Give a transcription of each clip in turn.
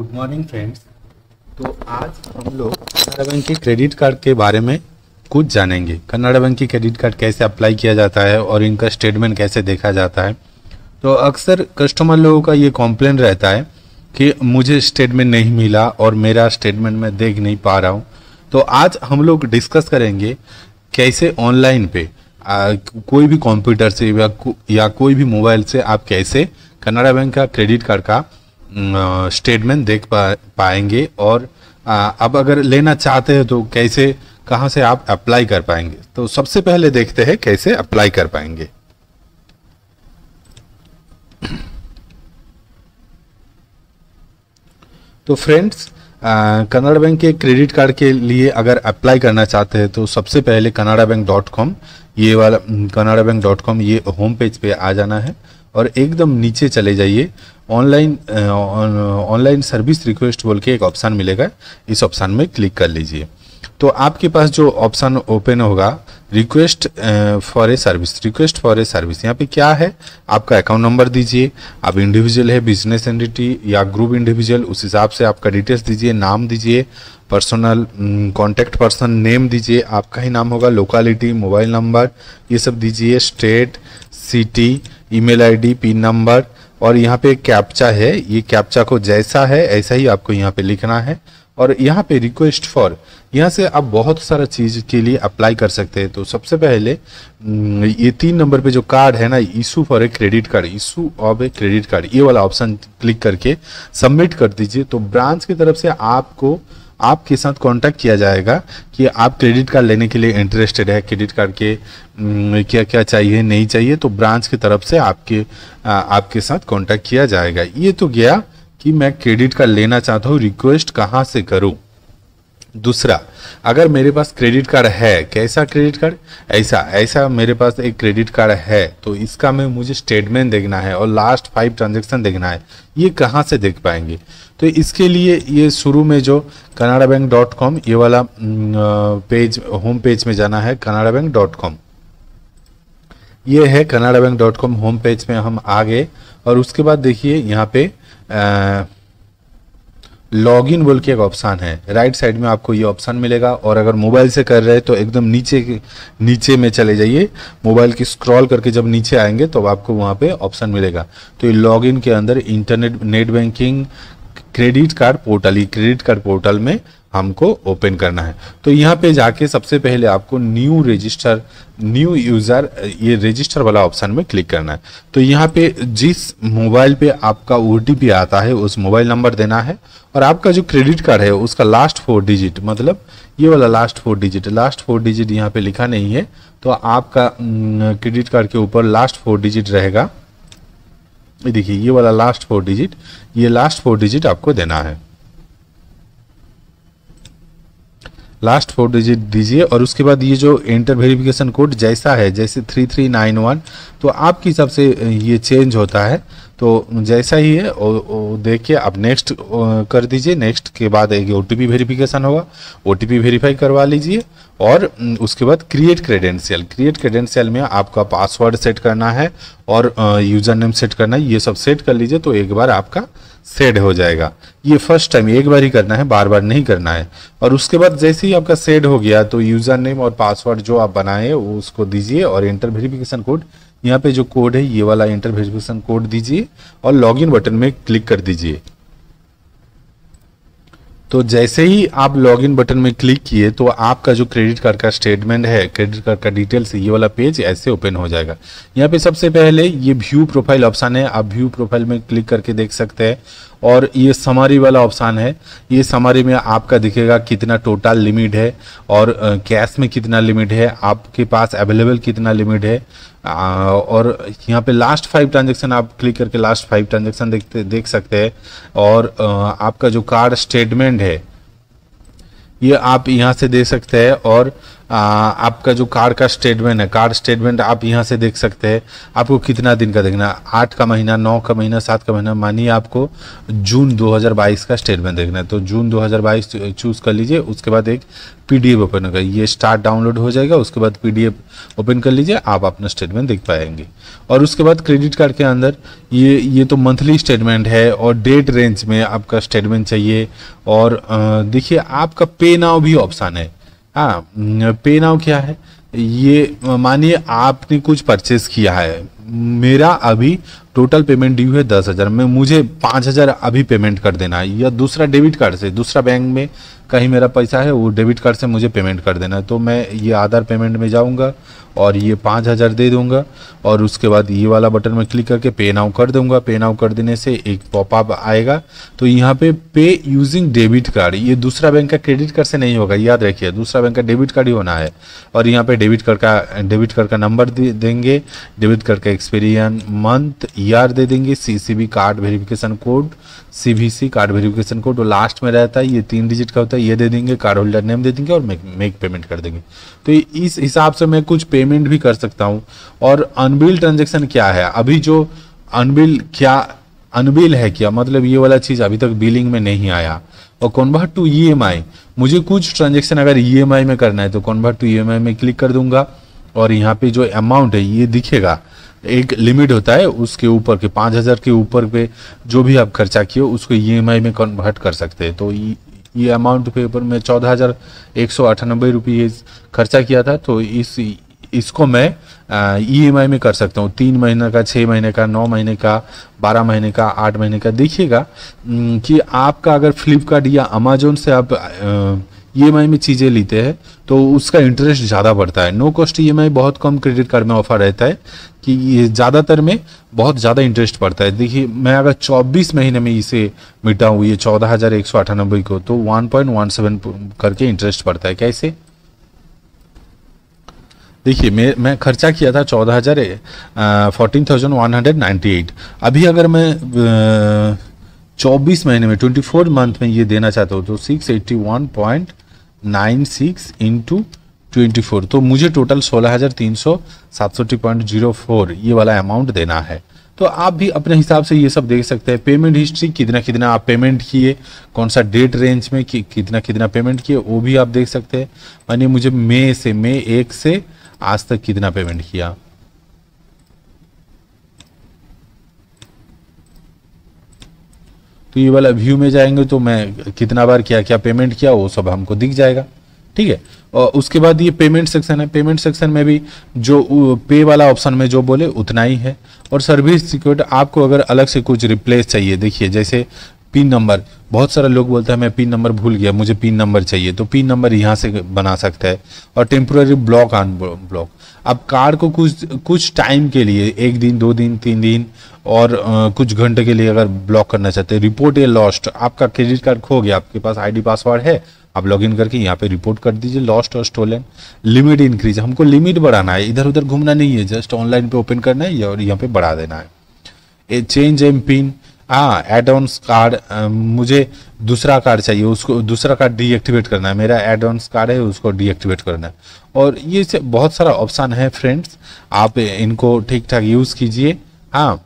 good morning friends तो आज हम लोग कनाडा बैंक के क्रेडिट कार्ड के बारे में कुछ जानेंगे कनाडा बैंक की क्रेडिट कार्ड कैसे अप्लाई किया जाता है और इनका स्टेटमेंट कैसे देखा जाता है तो अक्सर कस्टमर लोगों का ये कॉम्प्लेन रहता है कि मुझे स्टेटमेंट नहीं मिला और मेरा स्टेटमेंट मैं देख नहीं पा रहा हूँ तो आज हम लोग डिस्कस करेंगे कैसे ऑनलाइन पे आ, कोई भी कंप्यूटर से या, को, या कोई भी मोबाइल से आप कैसे कनाडा बैंक का क्रेडिट कार्ड का स्टेटमेंट देख पा, पाएंगे और आ, अब अगर लेना चाहते हैं तो कैसे कहां से आप अप्लाई कर पाएंगे तो सबसे पहले देखते हैं कैसे अप्लाई कर पाएंगे तो फ्रेंड्स कनाडा बैंक के क्रेडिट कार्ड के लिए अगर अप्लाई करना चाहते हैं तो सबसे पहले कनाडा बैंक डॉट कॉम ये वाला कनाडा बैंक डॉट कॉम ये होम पेज पे आ जाना है और एकदम नीचे चले जाइए ऑनलाइन ऑनलाइन सर्विस रिक्वेस्ट बोल के एक ऑप्शन मिलेगा इस ऑप्शन में क्लिक कर लीजिए तो आपके पास जो ऑप्शन ओपन होगा request for a service request for a service यहाँ पे क्या है आपका अकाउंट नंबर दीजिए आप इंडिविजुअल है बिजनेस एंटिटी या ग्रुप इंडिविजुअल उस हिसाब से आपका डिटेल्स दीजिए नाम दीजिए पर्सनल कॉन्टैक्ट पर्सन नेम दीजिए आपका ही नाम होगा लोकालिटी मोबाइल नंबर ये सब दीजिए state city email ID pin number और यहाँ पे कैप्चा है ये कैप्चा को जैसा है ऐसा ही आपको यहाँ पे लिखना है और यहाँ पे रिक्वेस्ट फॉर यहाँ से आप बहुत सारा चीज़ के लिए अप्लाई कर सकते हैं तो सबसे पहले ये तीन नंबर पे जो कार्ड है ना issue for a credit card issue of a credit card ये वाला ऑप्शन क्लिक करके सबमिट कर दीजिए तो ब्रांच की तरफ से आपको आपके साथ कांटेक्ट किया जाएगा कि आप क्रेडिट कार्ड लेने के लिए इंटरेस्टेड है क्रेडिट कार्ड के क्या क्या चाहिए नहीं चाहिए तो ब्रांच की तरफ से आपके आपके साथ कांटेक्ट किया जाएगा ये तो गया कि मैं क्रेडिट कार्ड लेना चाहता हूँ रिक्वेस्ट कहाँ से करूँ दूसरा अगर मेरे पास क्रेडिट कार्ड है कैसा क्रेडिट कार्ड ऐसा ऐसा मेरे पास एक क्रेडिट कार्ड है तो इसका मैं मुझे स्टेटमेंट देखना है और लास्ट फाइव ट्रांजेक्शन देखना है ये कहाँ से देख पाएंगे तो इसके लिए ये शुरू में जो कनाडा बैंक डॉट कॉम ये वाला पेज होम पेज में जाना है कनाडा बैंक डॉट कॉम ये है Canara bank dot com home page में हम आ गए और उसके बाद देखिए यहाँ पे आ, लॉग इन बोल के एक ऑप्शन है राइट साइड में आपको ये ऑप्शन मिलेगा और अगर मोबाइल से कर रहे हैं तो एकदम नीचे नीचे में चले जाइए मोबाइल की स्क्रॉल करके जब नीचे आएंगे तो आपको वहाँ पे ऑप्शन मिलेगा तो ये इन के अंदर internet net banking credit card portal ये क्रेडिट कार्ड पोर्टल में हमको ओपन करना है तो यहाँ पे जाके सबसे पहले आपको न्यू रजिस्टर न्यू यूज़र ये रजिस्टर वाला ऑप्शन में क्लिक करना है तो यहाँ पे जिस मोबाइल पे आपका ओ आता है उस मोबाइल नंबर देना है और आपका जो क्रेडिट कार्ड है उसका लास्ट फोर डिजिट मतलब ये वाला last four digit last four digit यहाँ पे लिखा नहीं है तो आपका क्रेडिट कार्ड के ऊपर लास्ट फोर डिजिट रहेगा देखिए ये वाला लास्ट फोर डिजिट ये लास्ट फोर डिजिट आपको देना है लास्ट फोर डिजिट दीजिए और उसके बाद ये जो एंटर वेरिफिकेशन कोड जैसा है जैसे थ्री थ्री नाइन वन तो आपके हिसाब से ये चेंज होता है तो जैसा ही है देखिए आप नेक्स्ट कर दीजिए नेक्स्ट के बाद एक ओ टी वेरिफिकेशन होगा ओ टी वेरीफाई करवा लीजिए और उसके बाद क्रिएट क्रेडेंशियल क्रिएट क्रेडेंशियल में आपका पासवर्ड सेट करना है और यूज़र नेम सेट करना है ये सब सेट कर लीजिए तो एक बार आपका सेड हो जाएगा ये फर्स्ट टाइम एक बार ही करना है बार बार नहीं करना है और उसके बाद जैसे ही आपका सेड हो गया तो यूज़र नेम और पासवर्ड जो आप बनाए वो उसको दीजिए और इंटर वेरिफिकेशन कोड यहाँ पे जो कोड है ये वाला इंटर वेरिफिकेशन कोड दीजिए और लॉगिन बटन में क्लिक कर दीजिए तो जैसे ही आप लॉगिन बटन में क्लिक किए तो आपका जो क्रेडिट कार्ड का स्टेटमेंट है क्रेडिट कार्ड का डिटेल्स ये वाला पेज ऐसे ओपन हो जाएगा यहाँ पे सबसे पहले ये व्यू प्रोफाइल ऑप्शन है आप व्यू प्रोफाइल में क्लिक करके देख सकते हैं और ये समारी वाला ऑप्शन है ये समारी में आपका दिखेगा कितना टोटल लिमिट है और कैश में कितना लिमिट है आपके पास अवेलेबल कितना लिमिट है और यहाँ पे लास्ट फाइव ट्रांजेक्शन आप क्लिक करके लास्ट फाइव ट्रांजेक्शन देखते देख सकते हैं और आपका जो कार्ड स्टेटमेंट है ये आप यहाँ से दे सकते हैं और आ, आपका जो कार्ड का स्टेटमेंट है कार्ड स्टेटमेंट आप यहाँ से देख सकते हैं आपको कितना दिन का देखना आठ का महीना नौ का महीना सात का महीना मानिए आपको जून 2022 का स्टेटमेंट देखना है तो जून 2022 चूज़ कर लीजिए उसके बाद एक पीडीएफ ओपन होगा ये स्टार्ट डाउनलोड हो जाएगा उसके बाद पीडीएफ ओपन कर लीजिए आप अपना स्टेटमेंट देख पाएंगे और उसके बाद क्रेडिट कार्ड के अंदर ये ये तो मंथली स्टेटमेंट है और डेट रेंज में आपका स्टेटमेंट चाहिए और देखिए आपका पे नाव भी ऑप्शन है हाँ पे नाउ क्या है ये मानिए आपने कुछ परचेस किया है मेरा अभी टोटल पेमेंट ड्यू है दस हज़ार में मुझे पाँच हज़ार अभी पेमेंट कर देना है या दूसरा डेबिट कार्ड से दूसरा बैंक में कहीं मेरा पैसा है वो डेबिट कार्ड से मुझे पेमेंट कर देना है तो मैं ये आधार पेमेंट में जाऊँगा और ये पाँच हज़ार दे दूँगा और उसके बाद ये वाला बटन में क्लिक करके पे नाउ कर दूँगा पे नाउ कर देने से एक पॉपअप आएगा तो यहाँ पे पे यूजिंग डेबिट कार्ड ये दूसरा बैंक का क्रेडिट कार्ड से नहीं होगा याद रखिए दूसरा बैंक का डेबिट कार्ड ही होना है और यहाँ पे डेबिट कार्ड का डेबिट कार्ड का नंबर देंगे डेबिट कार्ड का एक्सपीरियन मंथ ईयर दे देंगे CCB card verification code CBC card verification code वो लास्ट में रहता है ये तीन डिजिट का होता है ये दे देंगे कार्ड होल्डर नेम दे देंगे और मेक मेक पेमेंट कर देंगे तो इस हिसाब से मैं कुछ पेमेंट भी कर सकता हूँ और अनबिल ट्रांजेक्शन क्या है अभी जो अनबिल क्या अनबिल है क्या मतलब ये वाला चीज़ अभी तक बिलिंग में नहीं आया और कन्वर्ट टू ई मुझे कुछ ट्रांजेक्शन अगर ई e में करना है तो कन्वर्ट टू ई में क्लिक कर दूंगा और यहाँ पे जो अमाउंट है ये दिखेगा एक लिमिट होता है उसके ऊपर के पाँच हज़ार के ऊपर पे जो भी आप खर्चा किए उसको ई e में कन्वर्ट कर सकते हैं तो ये अमाउंट पे ऊपर मैं चौदह हज़ार एक सौ अठानबे रुपये खर्चा किया था तो इस इसको मैं ई एम आई में कर सकता हूँ तीन महीने का छः महीने का नौ महीने का बारह महीने का आठ महीने का देखिएगा कि आपका अगर फ्लिपकार्ट या अमेजोन से आप आ, ई e में चीज़ें लेते हैं तो उसका इंटरेस्ट ज़्यादा बढ़ता है नो कॉस्ट ई बहुत कम क्रेडिट कार्ड में ऑफर रहता है कि ये ज़्यादातर में बहुत ज़्यादा इंटरेस्ट पड़ता है देखिए मैं अगर 24 महीने में इसे मिटा हूँ ये चौदह हज़ार एक सौ अठानबे को तो 1.17 करके इंटरेस्ट पड़ता है कैसे देखिए मैं मैं खर्चा किया था चौदह हज़ार fourteen thousand one hundred ninety eight अभी अगर मैं चौबीस महीने में ट्वेंटी फोर मंथ में ये देना चाहता हूँ तो six eighty one point nine six into twenty four तो मुझे टोटल सोलह हज़ार तीन सौ सातसठी पॉइंट जीरो फोर ये वाला अमाउंट देना है तो आप भी अपने हिसाब से ये सब देख सकते हैं पेमेंट हिस्ट्री कितना कितना आप पेमेंट किए कौन सा डेट रेंज में कि, कितना कितना पेमेंट किए वो भी आप देख सकते हैं मानिए मुझे मई से मई एक से आज तक कितना पेमेंट किया तो ये वाला व्यू में जाएंगे तो मैं कितना बार क्या क्या पेमेंट किया वो सब हमको दिख जाएगा ठीक है और उसके बाद ये पेमेंट सेक्शन है पेमेंट सेक्शन में भी जो पे वाला ऑप्शन में जो बोले उतना ही है और सर्विस सिक्योरिटी आपको अगर अलग से कुछ रिप्लेस चाहिए देखिए जैसे पिन नंबर बहुत सारा लोग बोलता है मैं पिन नंबर भूल गया मुझे पिन नंबर चाहिए तो पिन नंबर यहाँ से बना सकता है और टेम्प्रोरी ब्लॉक ऑन ब्लॉक अब कार्ड को कुछ कुछ टाइम के लिए एक दिन दो दिन तीन दिन और आ, कुछ घंटे के लिए अगर ब्लॉक करना चाहते हैं रिपोर्ट ए लॉस्ट आपका क्रेडिट कार्ड खो गया आपके पास आईडी पासवर्ड है आप लॉगिन करके यहाँ पे रिपोर्ट कर दीजिए लॉस्ट और स्टोलन लिमिट इंक्रीज हमको लिमिट बढ़ाना है इधर उधर घूमना नहीं है जस्ट ऑनलाइन पे ओपन करना है और यहाँ पे बढ़ा देना है ए चेंज एम पिन हाँ एड कार्ड मुझे दूसरा कार्ड चाहिए उसको दूसरा कार्ड डीएक्टिवेट करना है मेरा एड कार्ड है उसको डीएक्टिवेट करना है और ये से बहुत सारा ऑप्शन है फ्रेंड्स आप इनको ठीक ठाक यूज़ कीजिए हाँ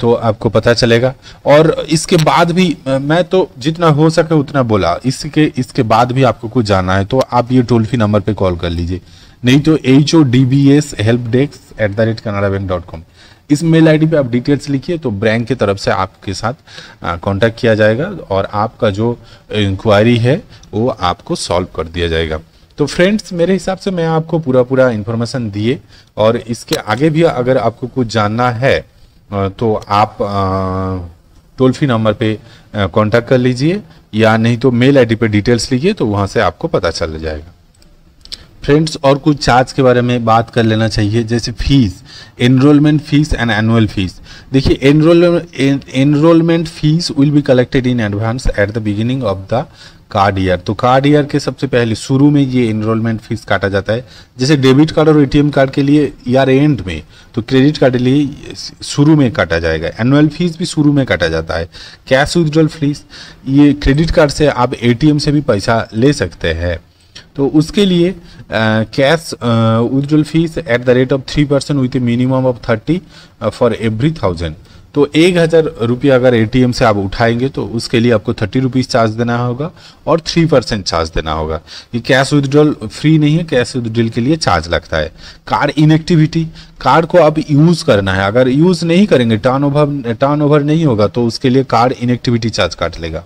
तो आपको पता चलेगा और इसके बाद भी मैं तो जितना हो सके उतना बोला इसके इसके बाद भी आपको कुछ जाना है तो आप ये टोल फ्री नंबर पर कॉल कर लीजिए नहीं तो H O D B S help desk at the rate Canara bank dot com इस मेल आईडी पे आप डिटेल्स लिखिए तो बैंक की तरफ से आपके साथ कांटेक्ट किया जाएगा और आपका जो इंक्वायरी है वो आपको सॉल्व कर दिया जाएगा तो फ्रेंड्स मेरे हिसाब से मैं आपको पूरा पूरा इन्फॉर्मेशन दिए और इसके आगे भी अगर आपको कुछ जानना है तो आप टोल फ्री नंबर पे कांटेक्ट कर लीजिए या नहीं तो मेल आईडी पे डिटेल्स लीजिए तो वहाँ से आपको पता चल जाएगा फ्रेंड्स और कुछ चार्ज के बारे में बात कर लेना चाहिए जैसे fees enrolment fees and annual fees देखिए enrol enrolment fees will be collected in advance at the beginning of the card year तो कार्ड ईयर के सबसे पहले शुरू में ये इनरोलमेंट फीस काटा जाता है जैसे डेबिट कार्ड और एटीएम कार्ड के लिए यार एंड में तो क्रेडिट कार्ड के लिए शुरू में काटा जाएगा एनुअल फीस भी शुरू में काटा जाता है कैश विदड्रॉल फीस ये क्रेडिट कार्ड से आप एटीएम से भी पैसा ले सकते हैं तो उसके लिए cash withdrawal fees at the rate of three percent with minimum of thirty for every thousand तो एक हज़ार रुपया अगर एटीएम से आप उठाएंगे तो उसके लिए आपको थर्टी रुपीज़ चार्ज देना होगा और थ्री परसेंट चार्ज देना होगा ये कैश विदड्रॉल फ्री नहीं है कैश विदड्रॉल के लिए चार्ज लगता है कार्ड इनएक्टिविटी कार्ड को आप यूज़ करना है अगर यूज़ नहीं करेंगे टर्न ओवर टर्न ओवर नहीं होगा तो उसके लिए कार्ड इनएक्टिविटी चार्ज काट लेगा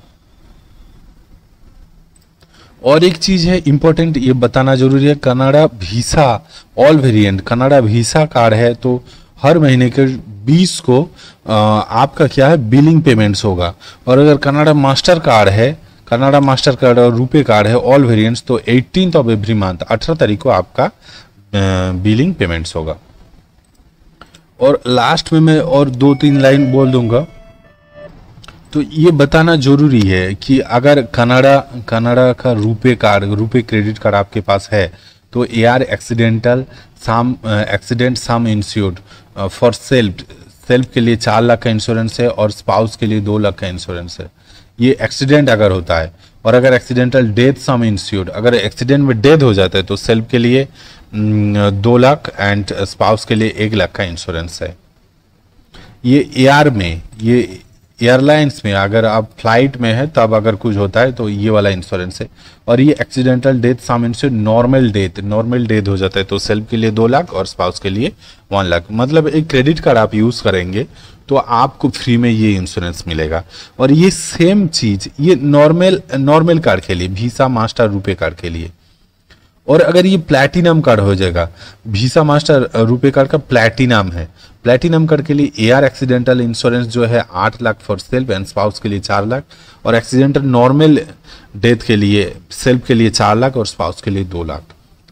और एक चीज़ है इम्पोर्टेंट ये बताना जरूरी है Canara Visa all variant Canara Visa card है तो हर महीने के 20 को आपका क्या है बिलिंग पेमेंट्स होगा और अगर कनाडा मास्टर कार्ड है कनाडा मास्टर कार्ड और रुपे कार्ड है ऑल वेरिएंट्स तो एटीन ऑफ एवरी मंथ अठारह तारीख को आपका बिलिंग पेमेंट्स होगा और लास्ट में मैं और दो तीन लाइन बोल दूंगा तो ये बताना जरूरी है कि अगर कनाडा कनाडा का RuPay card RuPay credit card आपके पास है तो A R accidental sum accident sum insured for self self के लिए चार लाख का इंश्योरेंस है और स्पाउस के लिए दो लाख का इंश्योरेंस है ये एक्सीडेंट अगर होता है और अगर एक्सीडेंटल डेथ सम इंश्योर्ड अगर एक्सीडेंट में डेथ हो जाता है तो सेल्फ के लिए mm, दो लाख एंड स्पाउस के लिए एक लाख का इंश्योरेंस है ये ए में ये एयरलाइंस में अगर आप फ्लाइट में है तब अगर कुछ होता है तो ये वाला इंश्योरेंस है और ये एक्सीडेंटल डेथ सामने से नॉर्मल डेथ नॉर्मल डेथ हो जाता है तो सेल्फ के लिए दो लाख और स्पाउस के लिए वन लाख मतलब एक क्रेडिट कार्ड आप यूज़ करेंगे तो आपको फ्री में ये इंश्योरेंस मिलेगा और ये सेम चीज़ ये नॉर्मल नॉर्मल कार्ड के लिए भीसा मास्टर रुपे कार्ड के लिए और अगर ये प्लैटिनम कार्ड हो जाएगा भीसा मास्टर रुपे कार्ड का प्लैटिनम है प्लैटिनम कार्ड के लिए एआर एक्सीडेंटल इंश्योरेंस जो है आठ lakh for self and spouse के लिए चार लाख और एक्सीडेंटल नॉर्मल डेथ के लिए सेल्फ के लिए चार लाख और स्पाउस के लिए दो लाख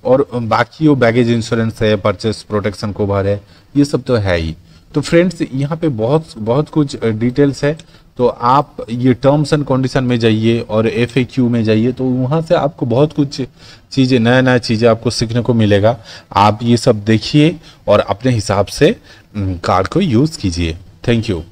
और um, बाकी वो बैगेज इंश्योरेंस है परचेस प्रोटेक्शन कवर है ये सब तो है ही तो फ्रेंड्स यहाँ पे बहुत बहुत कुछ डिटेल्स uh, है तो आप ये टर्म्स एंड कंडीशन में जाइए और एफ ए क्यू में जाइए तो वहाँ से आपको बहुत कुछ चीज़ें नया नया चीज़ें आपको सीखने को मिलेगा आप ये सब देखिए और अपने हिसाब से कार्ड को यूज़ कीजिए थैंक यू